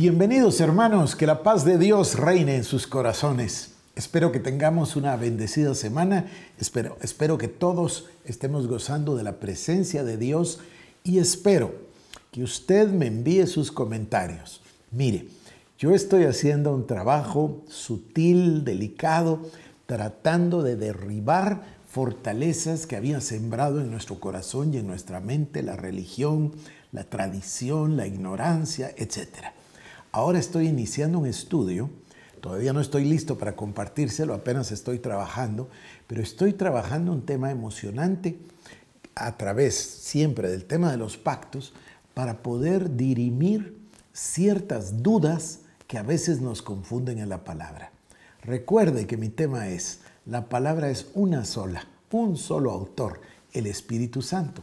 Bienvenidos hermanos, que la paz de Dios reine en sus corazones. Espero que tengamos una bendecida semana, espero, espero que todos estemos gozando de la presencia de Dios y espero que usted me envíe sus comentarios. Mire, yo estoy haciendo un trabajo sutil, delicado, tratando de derribar fortalezas que había sembrado en nuestro corazón y en nuestra mente la religión, la tradición, la ignorancia, etcétera. Ahora estoy iniciando un estudio, todavía no estoy listo para compartírselo, apenas estoy trabajando, pero estoy trabajando un tema emocionante a través siempre del tema de los pactos para poder dirimir ciertas dudas que a veces nos confunden en la palabra. Recuerde que mi tema es, la palabra es una sola, un solo autor, el Espíritu Santo.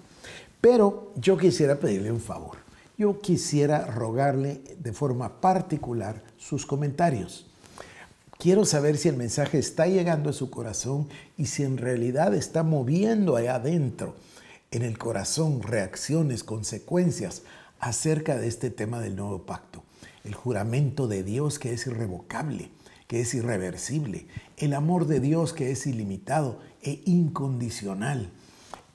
Pero yo quisiera pedirle un favor yo quisiera rogarle de forma particular sus comentarios. Quiero saber si el mensaje está llegando a su corazón y si en realidad está moviendo allá adentro, en el corazón, reacciones, consecuencias acerca de este tema del nuevo pacto. El juramento de Dios que es irrevocable, que es irreversible. El amor de Dios que es ilimitado e incondicional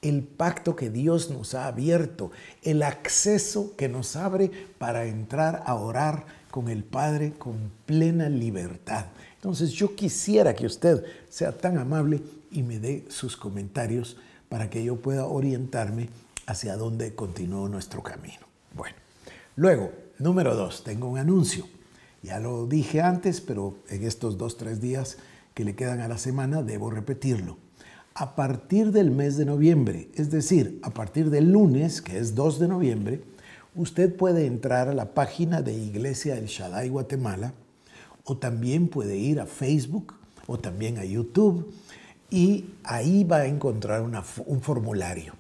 el pacto que Dios nos ha abierto, el acceso que nos abre para entrar a orar con el Padre con plena libertad. Entonces yo quisiera que usted sea tan amable y me dé sus comentarios para que yo pueda orientarme hacia dónde continuó nuestro camino. Bueno, luego, número dos, tengo un anuncio. Ya lo dije antes, pero en estos dos, tres días que le quedan a la semana debo repetirlo a partir del mes de noviembre, es decir, a partir del lunes, que es 2 de noviembre, usted puede entrar a la página de Iglesia El Shaddai Guatemala o también puede ir a Facebook o también a YouTube y ahí va a encontrar un formulario.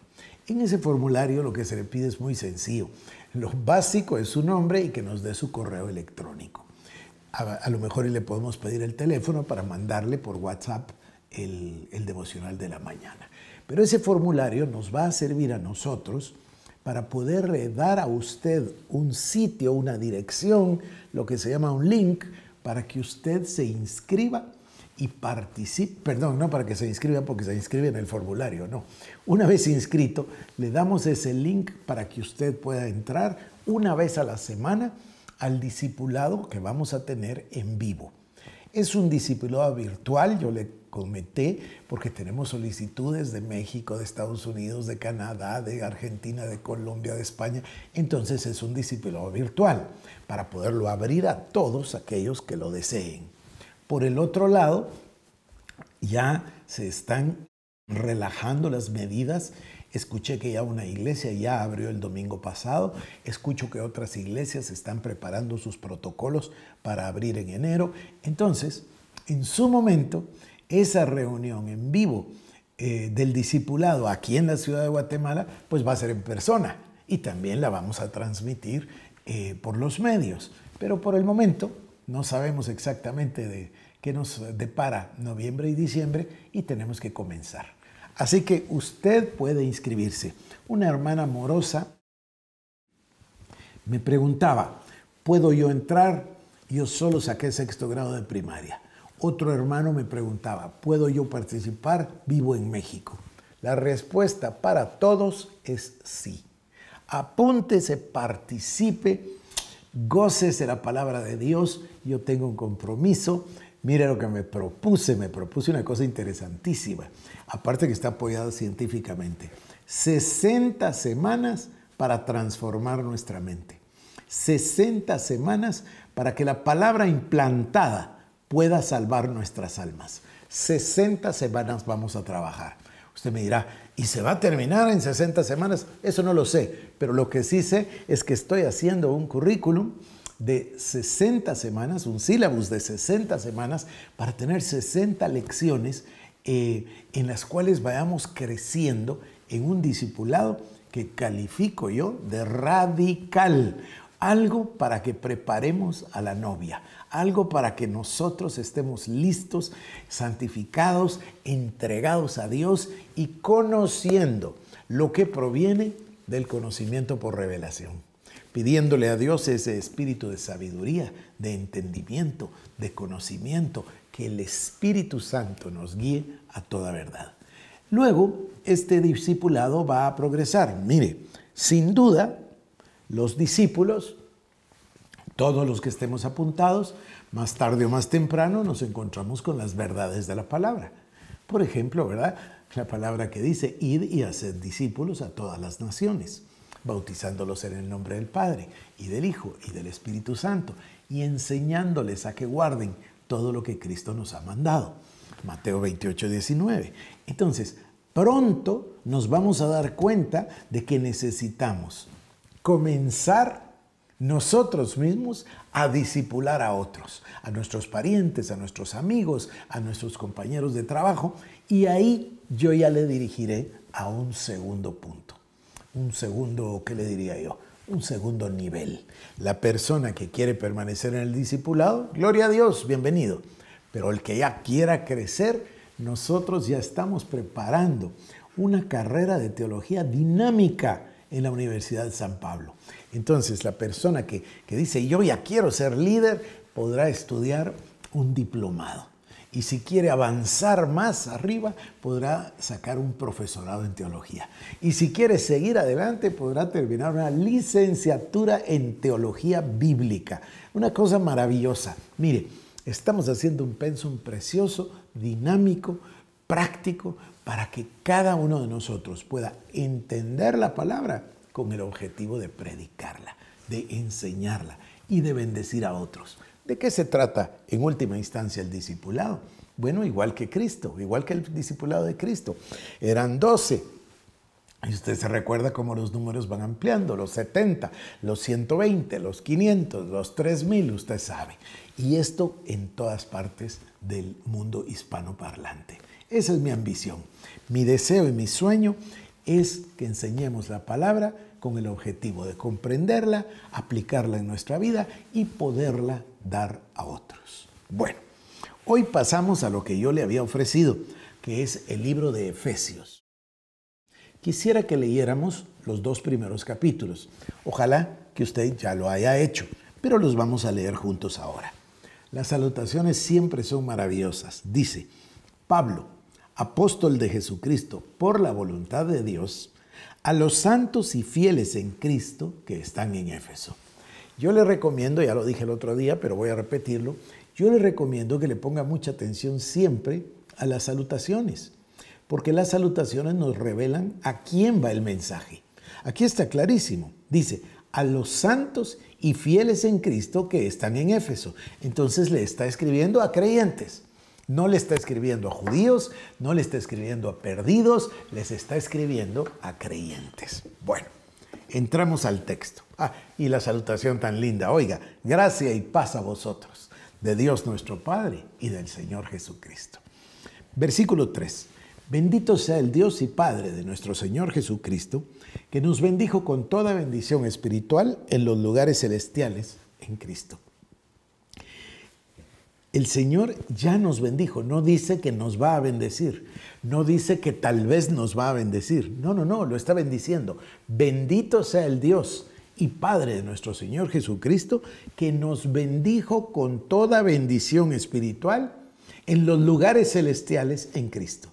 En ese formulario lo que se le pide es muy sencillo. Lo básico es su nombre y que nos dé su correo electrónico. a lo mejor le podemos pedir el teléfono para mandarle por WhatsApp el, devocional de la mañana. Pero ese formulario nos va a servir a nosotros para poder dar a usted un sitio, una dirección, lo que se llama un link, para que usted se inscriba y participe, perdón, no para que se inscriba porque se inscribe en el formulario, no. Una vez inscrito, le damos ese link para que usted pueda entrar una vez a la semana al discipulado que vamos a tener en vivo. Es un discipulado virtual, yo le Cometé porque tenemos solicitudes de México, de Estados Unidos, de Canadá, de Argentina, de Colombia, de España. Entonces es un discipulado virtual para poderlo abrir a todos aquellos que lo deseen. Por el otro lado, ya se están relajando las medidas. Escuché que ya una iglesia ya abrió el domingo pasado. Escucho que otras iglesias están preparando sus protocolos para abrir en enero. Entonces, en su momento, esa reunión en vivo eh, del discipulado aquí en la ciudad de Guatemala, pues va a ser en persona y también la vamos a transmitir eh, por los medios. Pero por el momento no sabemos exactamente de qué nos depara noviembre y diciembre y tenemos que comenzar. Así que usted puede inscribirse. Una hermana amorosa me preguntaba, ¿puedo yo entrar? Yo solo saqué sexto grado de primaria. Otro hermano me preguntaba, ¿puedo yo participar? Vivo en México. La respuesta para todos es sí. Apúntese, participe, de la palabra de Dios. Yo tengo un compromiso. Mira lo que me propuse, me propuse una cosa interesantísima, aparte que está apoyada científicamente. 60 semanas para transformar nuestra mente. 60 semanas para que la palabra implantada pueda salvar nuestras almas. 60 semanas vamos a trabajar. Usted me dirá, ¿y se va a terminar en 60 semanas? Eso no lo sé, pero lo que sí sé es que estoy haciendo un currículum de 60 semanas, un sílabus de 60 semanas, para tener 60 lecciones eh, en las cuales vayamos creciendo en un discipulado que califico yo de radical. Algo para que preparemos a la novia, algo para que nosotros estemos listos, santificados, entregados a Dios y conociendo lo que proviene del conocimiento por revelación, pidiéndole a Dios ese espíritu de sabiduría, de entendimiento, de conocimiento, que el Espíritu Santo nos guíe a toda verdad. Luego, este discipulado va a progresar. Mire, sin duda, los discípulos todos los que estemos apuntados, más tarde o más temprano nos encontramos con las verdades de la palabra. Por ejemplo, ¿verdad? La palabra que dice, id y haced discípulos a todas las naciones, bautizándolos en el nombre del Padre y del Hijo y del Espíritu Santo, y enseñándoles a que guarden todo lo que Cristo nos ha mandado. Mateo 28, 19. Entonces, pronto nos vamos a dar cuenta de que necesitamos comenzar nosotros mismos a disipular a otros, a nuestros parientes, a nuestros amigos, a nuestros compañeros de trabajo. Y ahí yo ya le dirigiré a un segundo punto. Un segundo, ¿qué le diría yo? un segundo nivel. La persona que quiere permanecer en el discipulado, gloria a Dios, bienvenido. Pero el que ya quiera crecer, nosotros ya estamos preparando una carrera de teología dinámica en la Universidad de San Pablo. Entonces, la persona que, dice, yo ya quiero ser líder, podrá estudiar un diplomado. Y si quiere avanzar más arriba, podrá sacar un profesorado en teología. Y si quiere seguir adelante, podrá terminar una licenciatura en teología bíblica. Una cosa maravillosa. Mire, estamos haciendo un pensum precioso, dinámico, práctico para que cada uno de nosotros pueda entender la palabra con el objetivo de predicarla, de enseñarla y de bendecir a otros. ¿De qué se trata en última instancia el discipulado? Bueno, igual que Cristo, igual que el discipulado de Cristo. Eran doce, y usted se recuerda cómo los números van ampliando, los 70, los 120, los 500, los 3000, usted sabe. Y esto en todas partes del mundo hispanoparlante. Esa es mi ambición. Mi deseo y mi sueño es que enseñemos la palabra con el objetivo de comprenderla, aplicarla en nuestra vida y poderla dar a otros. Bueno, hoy pasamos a lo que yo le había ofrecido, que es el libro de Efesios. Quisiera que leyéramos los dos primeros capítulos. Ojalá que usted ya lo haya hecho, pero los vamos a leer juntos ahora. Las salutaciones siempre son maravillosas. Dice, Pablo, apóstol de Jesucristo por la voluntad de Dios, a los santos y fieles en Cristo que están en Éfeso. Yo le recomiendo, ya lo dije el otro día, pero voy a repetirlo, yo le recomiendo que le ponga mucha atención siempre a las salutaciones, porque las salutaciones nos revelan a quién va el mensaje. Aquí está clarísimo, dice, a los santos y fieles en Cristo que están en Éfeso. Entonces le está escribiendo a creyentes. No le está escribiendo a judíos, no le está escribiendo a perdidos, les está escribiendo a creyentes. Bueno, entramos al texto. Ah, y la salutación tan linda. Oiga, gracia y paz a vosotros, de Dios nuestro Padre y del Señor Jesucristo. Versículo 3. Bendito sea el Dios y Padre de nuestro Señor Jesucristo, que nos bendijo con toda bendición espiritual en los lugares celestiales en Cristo. El Señor ya nos bendijo, no dice que nos va a bendecir, no dice que tal vez nos va a bendecir, no, no, no, lo está bendiciendo. Bendito sea el Dios y Padre de nuestro Señor Jesucristo, que nos bendijo con toda bendición espiritual en los lugares celestiales en Cristo.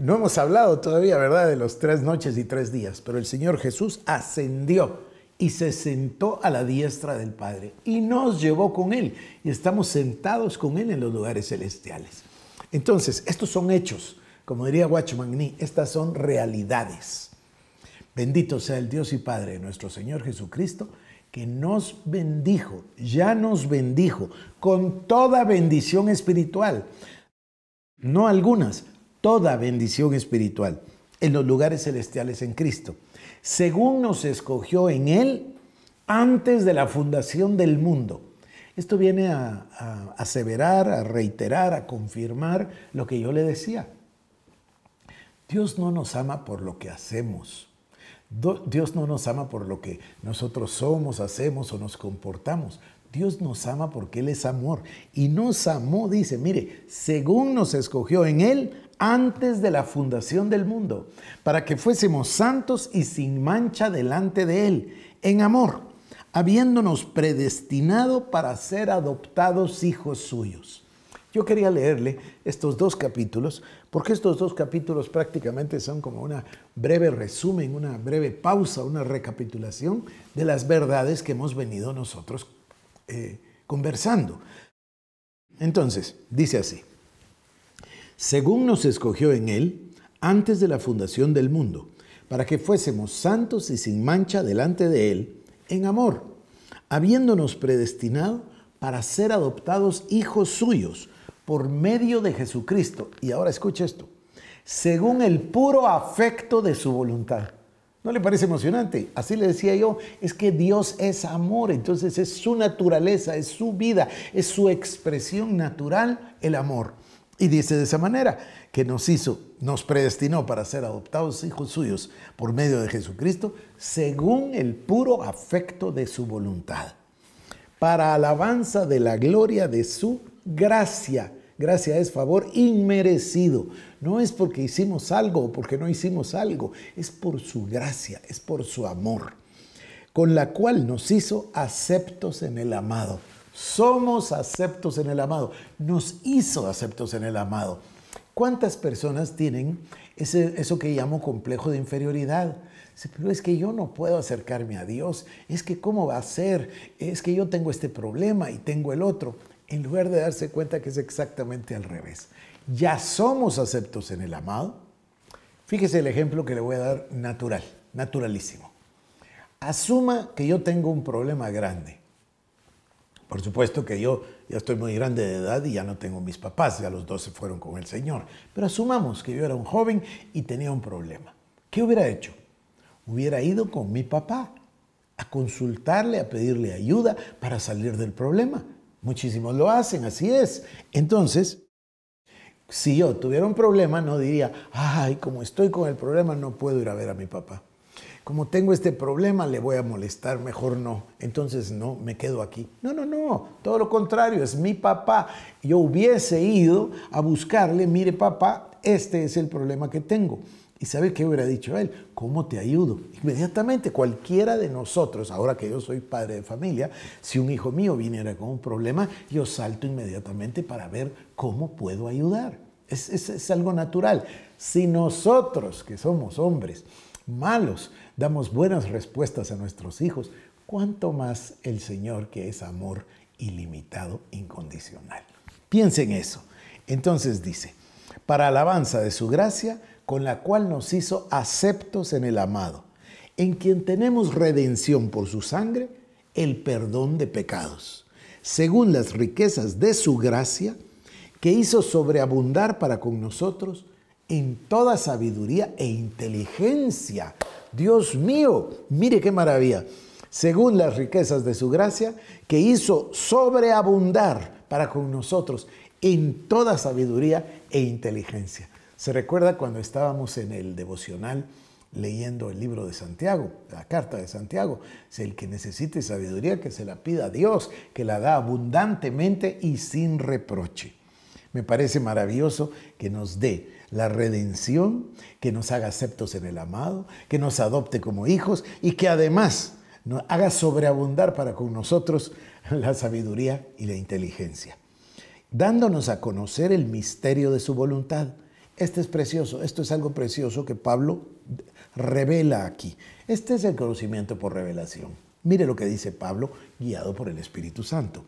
No hemos hablado todavía, ¿verdad?, de los tres noches y tres días, pero el Señor Jesús ascendió y se sentó a la diestra del Padre y nos llevó con Él y estamos sentados con Él en los lugares celestiales. Entonces, estos son hechos, como diría Watchman Nee, estas son realidades. Bendito sea el Dios y Padre de nuestro Señor Jesucristo, que nos bendijo, ya nos bendijo con toda bendición espiritual. No algunas, toda bendición espiritual en los lugares celestiales en Cristo según nos escogió en Él antes de la fundación del mundo. Esto viene a, aseverar, a reiterar, a confirmar lo que yo le decía. Dios no nos ama por lo que hacemos. Dios no nos ama por lo que nosotros somos, hacemos o nos comportamos. Dios nos ama porque Él es amor. Y nos amó, dice, mire, según nos escogió en Él antes de la fundación del mundo, para que fuésemos santos y sin mancha delante de Él, en amor, habiéndonos predestinado para ser adoptados hijos suyos. Yo quería leerle estos dos capítulos, porque estos dos capítulos prácticamente son como una breve resumen, una breve pausa, una recapitulación de las verdades que hemos venido nosotros eh, conversando. Entonces, dice así según nos escogió en Él antes de la fundación del mundo, para que fuésemos santos y sin mancha delante de Él en amor, habiéndonos predestinado para ser adoptados hijos suyos por medio de Jesucristo. Y ahora escucha esto, según el puro afecto de su voluntad. ¿No le parece emocionante? Así le decía yo, es que Dios es amor, entonces es su naturaleza, es su vida, es su expresión natural, el amor. Y dice de esa manera que nos hizo, nos predestinó para ser adoptados hijos suyos por medio de Jesucristo, según el puro afecto de su voluntad, para alabanza de la gloria de su gracia. Gracia es favor inmerecido. No es porque hicimos algo o porque no hicimos algo, es por su gracia, es por su amor, con la cual nos hizo aceptos en el amado. Somos aceptos en el amado. Nos hizo aceptos en el amado. ¿Cuántas personas tienen eso que llamo complejo de inferioridad? es que yo no puedo acercarme a Dios. Es que cómo va a ser. Es que yo tengo este problema y tengo el otro. En lugar de darse cuenta que es exactamente al revés. Ya somos aceptos en el amado. Fíjese el ejemplo que le voy a dar natural, naturalísimo. Asuma que yo tengo un problema grande por supuesto que yo ya estoy muy grande de edad y ya no tengo mis papás, ya los dos se fueron con el Señor. Pero asumamos que yo era un joven y tenía un problema. ¿Qué hubiera hecho? Hubiera ido con mi papá a consultarle, a pedirle ayuda para salir del problema. Muchísimos lo hacen, así es. Entonces, si yo tuviera un problema, no diría, ay, como estoy con el problema, no puedo ir a ver a mi papá como tengo este problema, le voy a molestar, mejor no. Entonces, no, me quedo aquí. No, no, no, todo lo contrario, es mi papá. Yo hubiese ido a buscarle, mire papá, este es el problema que tengo. ¿Y sabe qué hubiera dicho él? ¿Cómo te ayudo? Inmediatamente, cualquiera de nosotros, ahora que yo soy padre de familia, si un hijo mío viniera con un problema, yo salto inmediatamente para ver cómo puedo ayudar. Es, es algo natural. Si nosotros, que somos hombres, malos, damos buenas respuestas a nuestros hijos, cuanto más el Señor que es amor ilimitado, incondicional. Piensen eso. Entonces dice, para alabanza de su gracia, con la cual nos hizo aceptos en el amado, en quien tenemos redención por su sangre, el perdón de pecados, según las riquezas de su gracia, que hizo sobreabundar para con nosotros en toda sabiduría e inteligencia. Dios mío, mire qué maravilla. Según las riquezas de su gracia, que hizo sobreabundar para con nosotros en toda sabiduría e inteligencia. Se recuerda cuando estábamos en el devocional leyendo el libro de Santiago, la carta de Santiago. Es el que necesite sabiduría, que se la pida a Dios, que la da abundantemente y sin reproche. Me parece maravilloso que nos dé la redención, que nos haga aceptos en el amado, que nos adopte como hijos y que además nos haga sobreabundar para con nosotros la sabiduría y la inteligencia, dándonos a conocer el misterio de su voluntad. Este es precioso, esto es algo precioso que Pablo revela aquí. Este es el conocimiento por revelación. Mire lo que dice Pablo, guiado por el Espíritu Santo,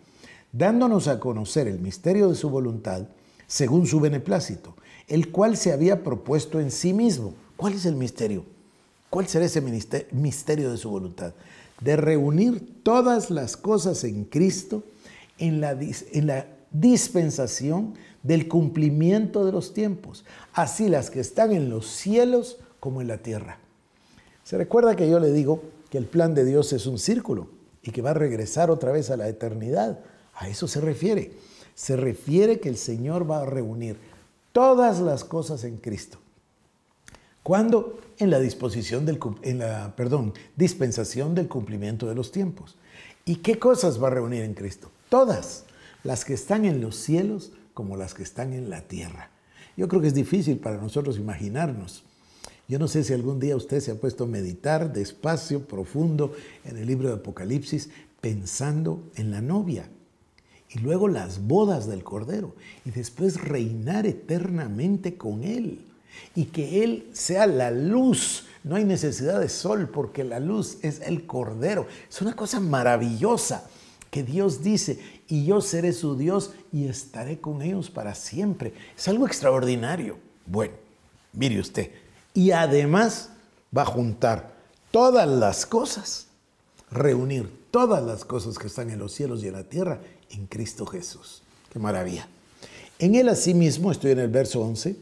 dándonos a conocer el misterio de su voluntad según su beneplácito el cual se había propuesto en sí mismo. ¿Cuál es el misterio? ¿Cuál será ese misterio de su voluntad? De reunir todas las cosas en Cristo en la, dispensación del cumplimiento de los tiempos, así las que están en los cielos como en la tierra. Se recuerda que yo le digo que el plan de Dios es un círculo y que va a regresar otra vez a la eternidad. A eso se refiere. Se refiere que el Señor va a reunir todas las cosas en Cristo. ¿Cuándo? En la, disposición del, en la perdón, dispensación del cumplimiento de los tiempos. ¿Y qué cosas va a reunir en Cristo? Todas, las que están en los cielos como las que están en la tierra. Yo creo que es difícil para nosotros imaginarnos. Yo no sé si algún día usted se ha puesto a meditar despacio, profundo, en el libro de Apocalipsis, pensando en la novia, y luego las bodas del Cordero y después reinar eternamente con Él y que Él sea la luz. No hay necesidad de sol porque la luz es el Cordero. Es una cosa maravillosa que Dios dice, y yo seré su Dios y estaré con ellos para siempre. Es algo extraordinario. Bueno, mire usted. Y además va a juntar todas las cosas, reunir todas las cosas que están en los cielos y en la tierra en Cristo Jesús. Qué maravilla. En él asimismo, estoy en el verso 11,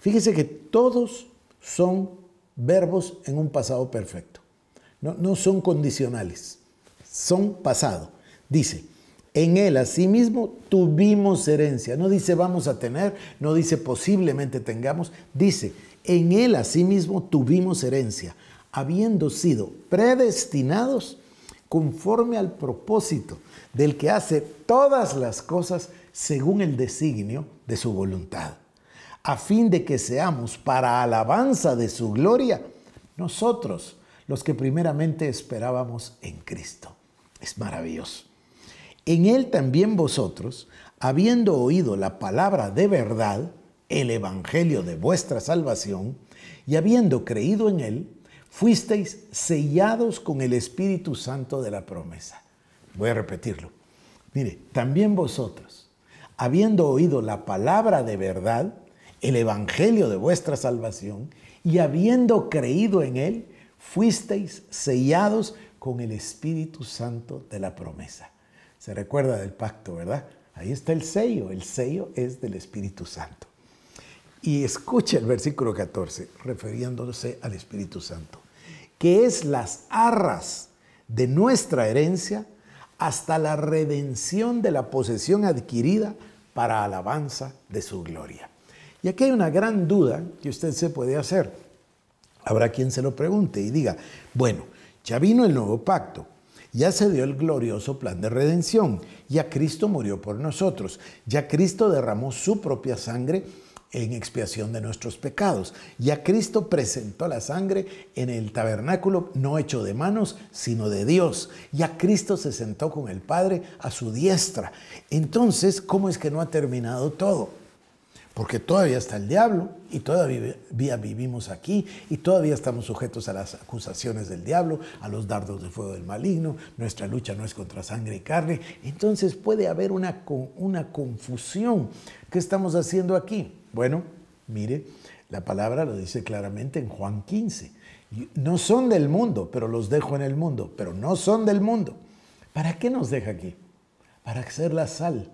fíjese que todos son verbos en un pasado perfecto. No, son condicionales, son pasado. Dice, en él asimismo tuvimos herencia. No dice vamos a tener, no dice posiblemente tengamos, dice, en él asimismo tuvimos herencia, habiendo sido predestinados conforme al propósito del que hace todas las cosas según el designio de su voluntad, a fin de que seamos para alabanza de su gloria nosotros los que primeramente esperábamos en Cristo. Es maravilloso. En Él también vosotros, habiendo oído la palabra de verdad, el Evangelio de vuestra salvación, y habiendo creído en Él, fuisteis sellados con el Espíritu Santo de la promesa. Voy a repetirlo. Mire, también vosotros, habiendo oído la palabra de verdad, el Evangelio de vuestra salvación, y habiendo creído en él, fuisteis sellados con el Espíritu Santo de la promesa. Se recuerda del pacto, ¿verdad? Ahí está el sello, el sello es del Espíritu Santo. Y escucha el versículo 14, refiriéndose al Espíritu Santo, que es las arras de nuestra herencia hasta la redención de la posesión adquirida para alabanza de su gloria. Y aquí hay una gran duda que usted se puede hacer. Habrá quien se lo pregunte y diga, bueno, ya vino el nuevo pacto, ya se dio el glorioso plan de redención, ya Cristo murió por nosotros, ya Cristo derramó su propia sangre en expiación de nuestros pecados. Ya Cristo presentó la sangre en el tabernáculo, no hecho de manos, sino de Dios. Ya Cristo se sentó con el Padre a su diestra. Entonces, ¿cómo es que no ha terminado todo? Porque todavía está el diablo y todavía vivimos aquí y todavía estamos sujetos a las acusaciones del diablo, a los dardos de fuego del maligno, nuestra lucha no es contra sangre y carne. Entonces puede haber una, una confusión. ¿Qué estamos haciendo aquí? Bueno, mire, la palabra lo dice claramente en Juan 15. No son del mundo, pero los dejo en el mundo, pero no son del mundo. ¿Para qué nos deja aquí? Para ser la sal,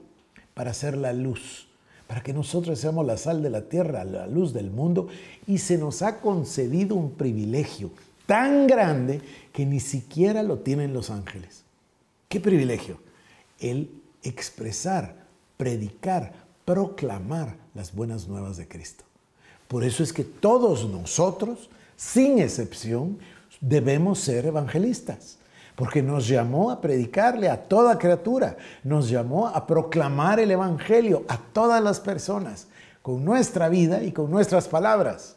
para ser la luz, para que nosotros seamos la sal de la tierra, la luz del mundo, y se nos ha concedido un privilegio tan grande que ni siquiera lo tienen los ángeles. ¿Qué privilegio? El expresar, predicar, proclamar las buenas nuevas de Cristo. Por eso es que todos nosotros, sin excepción, debemos ser evangelistas, porque nos llamó a predicarle a toda criatura, nos llamó a proclamar el Evangelio a todas las personas, con nuestra vida y con nuestras palabras.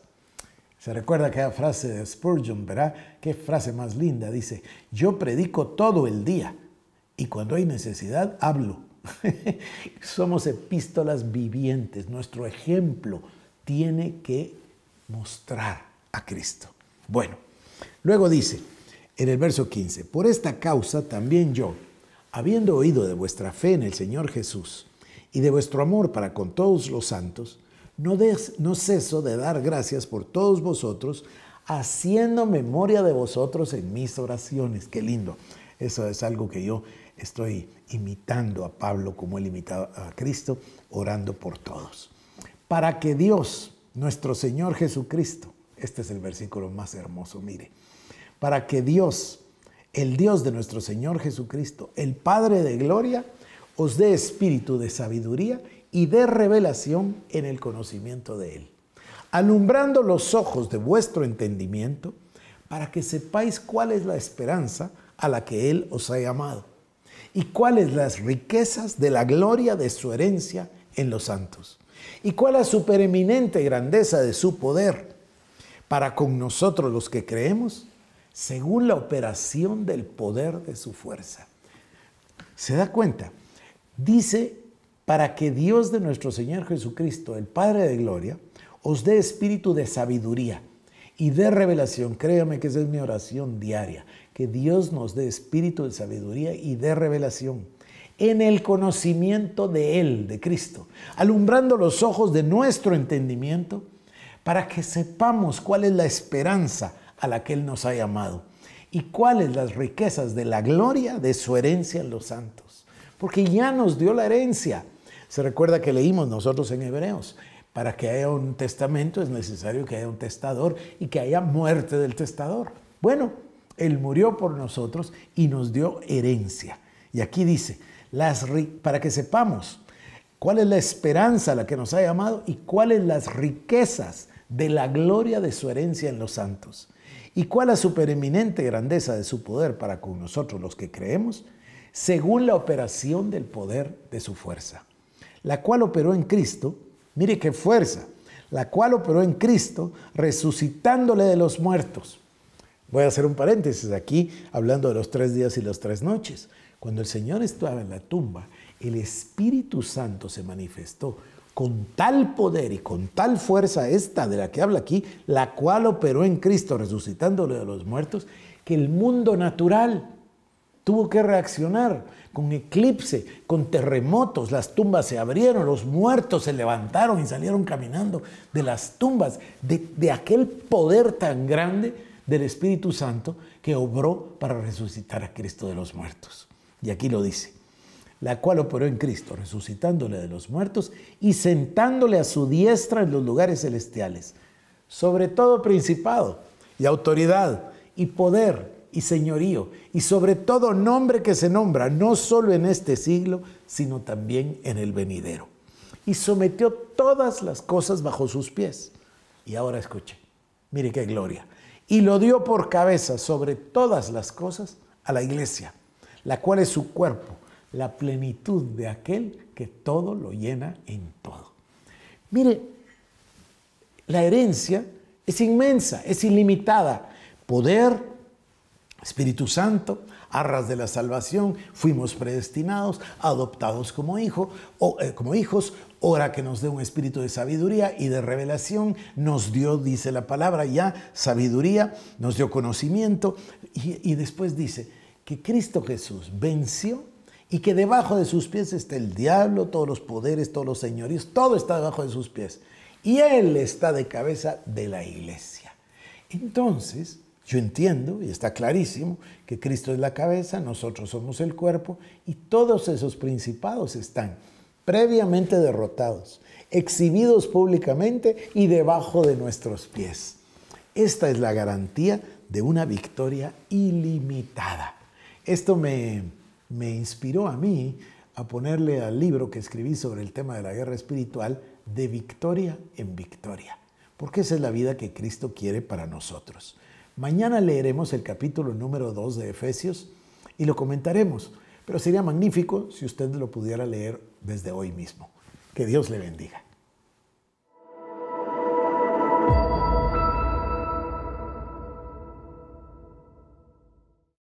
Se recuerda aquella frase de Spurgeon, ¿verdad? Qué frase más linda. Dice, yo predico todo el día y cuando hay necesidad hablo Somos epístolas vivientes. Nuestro ejemplo tiene que mostrar a Cristo. Bueno, luego dice en el verso 15, por esta causa también yo, habiendo oído de vuestra fe en el Señor Jesús y de vuestro amor para con todos los santos, no, des, no ceso de dar gracias por todos vosotros, haciendo memoria de vosotros en mis oraciones. Qué lindo. Eso es algo que yo estoy imitando a Pablo como él imitaba a Cristo, orando por todos. Para que Dios, nuestro Señor Jesucristo, este es el versículo más hermoso, mire, para que Dios, el Dios de nuestro Señor Jesucristo, el Padre de Gloria, os dé espíritu de sabiduría y de revelación en el conocimiento de Él, alumbrando los ojos de vuestro entendimiento, para que sepáis cuál es la esperanza a la que Él os ha llamado y cuáles las riquezas de la gloria de su herencia en los santos, y cuál la supereminente grandeza de su poder para con nosotros los que creemos, según la operación del poder de su fuerza. ¿Se da cuenta? Dice, para que Dios de nuestro Señor Jesucristo, el Padre de Gloria, os dé espíritu de sabiduría y de revelación. Créame que esa es mi oración diaria que Dios nos dé espíritu de sabiduría y de revelación en el conocimiento de Él, de Cristo, alumbrando los ojos de nuestro entendimiento para que sepamos cuál es la esperanza a la que Él nos ha llamado y cuáles las riquezas de la gloria de su herencia en los santos. Porque ya nos dio la herencia. Se recuerda que leímos nosotros en Hebreos, para que haya un testamento es necesario que haya un testador y que haya muerte del testador. Bueno, él murió por nosotros y nos dio herencia. Y aquí dice, para que sepamos cuál es la esperanza a la que nos ha llamado y cuáles las riquezas de la gloria de su herencia en los santos. ¿Y cuál la supereminente grandeza de su poder para con nosotros los que creemos? Según la operación del poder de su fuerza, la cual operó en Cristo, mire qué fuerza, la cual operó en Cristo, resucitándole de los muertos Voy a hacer un paréntesis aquí, hablando de los tres días y las tres noches. Cuando el Señor estaba en la tumba, el Espíritu Santo se manifestó con tal poder y con tal fuerza esta de la que habla aquí, la cual operó en Cristo resucitándole de los muertos, que el mundo natural tuvo que reaccionar con eclipse, con terremotos, las tumbas se abrieron, los muertos se levantaron y salieron caminando de las tumbas, de, de aquel poder tan grande del Espíritu Santo que obró para resucitar a Cristo de los muertos. Y aquí lo dice, la cual operó en Cristo, resucitándole de los muertos y sentándole a su diestra en los lugares celestiales, sobre todo principado y autoridad y poder y señorío y sobre todo nombre que se nombra, no solo en este siglo, sino también en el venidero. Y sometió todas las cosas bajo sus pies. Y ahora escuche, mire qué gloria y lo dio por cabeza sobre todas las cosas a la iglesia, la cual es su cuerpo, la plenitud de aquel que todo lo llena en todo. Mire, la herencia es inmensa, es ilimitada. Poder, Espíritu Santo, arras de la salvación, fuimos predestinados, adoptados como, hijo, o, eh, como hijos, ora que nos dé un espíritu de sabiduría y de revelación, nos dio, dice la palabra, ya sabiduría, nos dio conocimiento y, y después dice que Cristo Jesús venció y que debajo de sus pies está el diablo, todos los poderes, todos los señores, todo está debajo de sus pies. Y Él está de cabeza de la iglesia. Entonces, yo entiendo, y está clarísimo, que Cristo es la cabeza, nosotros somos el cuerpo, y todos esos principados están previamente derrotados, exhibidos públicamente y debajo de nuestros pies. Esta es la garantía de una victoria ilimitada. Esto me, inspiró a mí a ponerle al libro que escribí sobre el tema de la guerra espiritual de victoria en victoria, porque esa es la vida que Cristo quiere para nosotros. Mañana leeremos el capítulo número 2 de Efesios y lo comentaremos, pero sería magnífico si usted lo pudiera leer desde hoy mismo. Que Dios le bendiga.